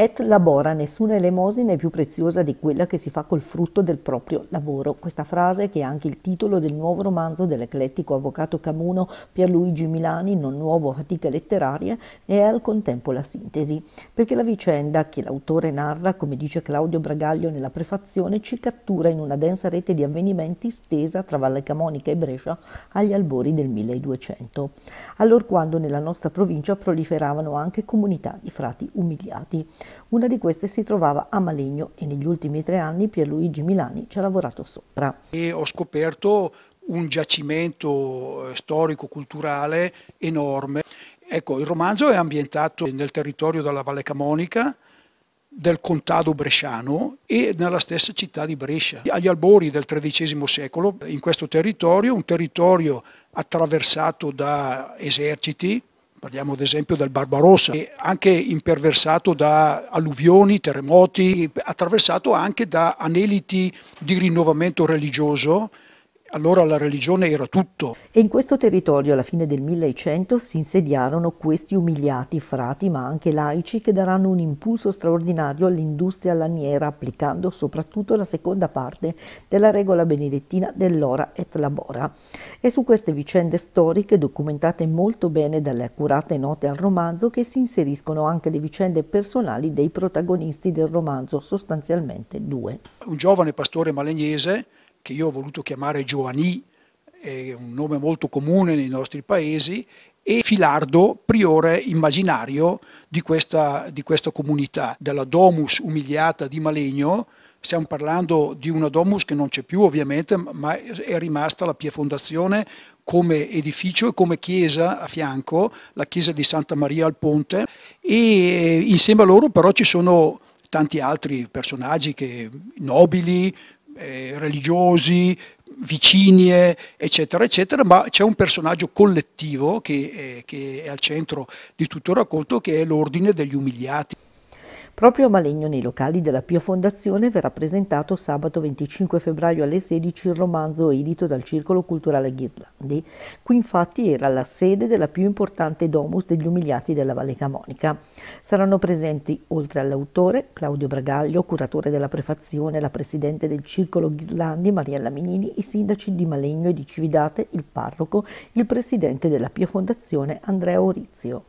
Et labora, nessuna elemosina è più preziosa di quella che si fa col frutto del proprio lavoro. Questa frase, che è anche il titolo del nuovo romanzo dell'eclettico avvocato camuno Pierluigi Milani, non nuovo a fatiche letterarie, è al contempo la sintesi, perché la vicenda che l'autore narra, come dice Claudio Bragaglio nella prefazione, ci cattura in una densa rete di avvenimenti stesa tra Valle Camonica e Brescia agli albori del 1200, allorquando nella nostra provincia proliferavano anche comunità di frati umiliati. Una di queste si trovava a Maligno e negli ultimi tre anni Pierluigi Milani ci ha lavorato sopra. E ho scoperto un giacimento eh, storico-culturale enorme. Ecco, il romanzo è ambientato nel territorio della Valle Camonica, del contado bresciano e nella stessa città di Brescia. Agli albori del XIII secolo, in questo territorio, un territorio attraversato da eserciti, Parliamo ad esempio del Barbarossa, anche imperversato da alluvioni, terremoti, attraversato anche da aneliti di rinnovamento religioso allora la religione era tutto. E in questo territorio alla fine del 1100 si insediarono questi umiliati frati, ma anche laici, che daranno un impulso straordinario all'industria laniera, applicando soprattutto la seconda parte della regola benedettina dell'ora et labora. È su queste vicende storiche, documentate molto bene dalle accurate note al romanzo, che si inseriscono anche le vicende personali dei protagonisti del romanzo, sostanzialmente due. Un giovane pastore malegnese che io ho voluto chiamare Giovanni, è un nome molto comune nei nostri paesi, e Filardo, priore immaginario di questa, di questa comunità, della domus umiliata di Malegno, stiamo parlando di una domus che non c'è più ovviamente, ma è rimasta la Pia Fondazione come edificio e come chiesa a fianco, la chiesa di Santa Maria al Ponte e eh, insieme a loro però ci sono tanti altri personaggi che, nobili, eh, religiosi, vicinie, eh, eccetera, eccetera, ma c'è un personaggio collettivo che, eh, che è al centro di tutto il racconto che è l'ordine degli umiliati. Proprio a Malegno, nei locali della Pia Fondazione, verrà presentato sabato 25 febbraio alle 16 il romanzo edito dal Circolo Culturale Ghislandi. Qui infatti era la sede della più importante domus degli umiliati della Valle Camonica. Saranno presenti, oltre all'autore, Claudio Bragaglio, curatore della prefazione, la presidente del Circolo Ghislandi, Mariella Minini, i sindaci di Malegno e di Cividate, il parroco, il presidente della Pia Fondazione, Andrea Orizio.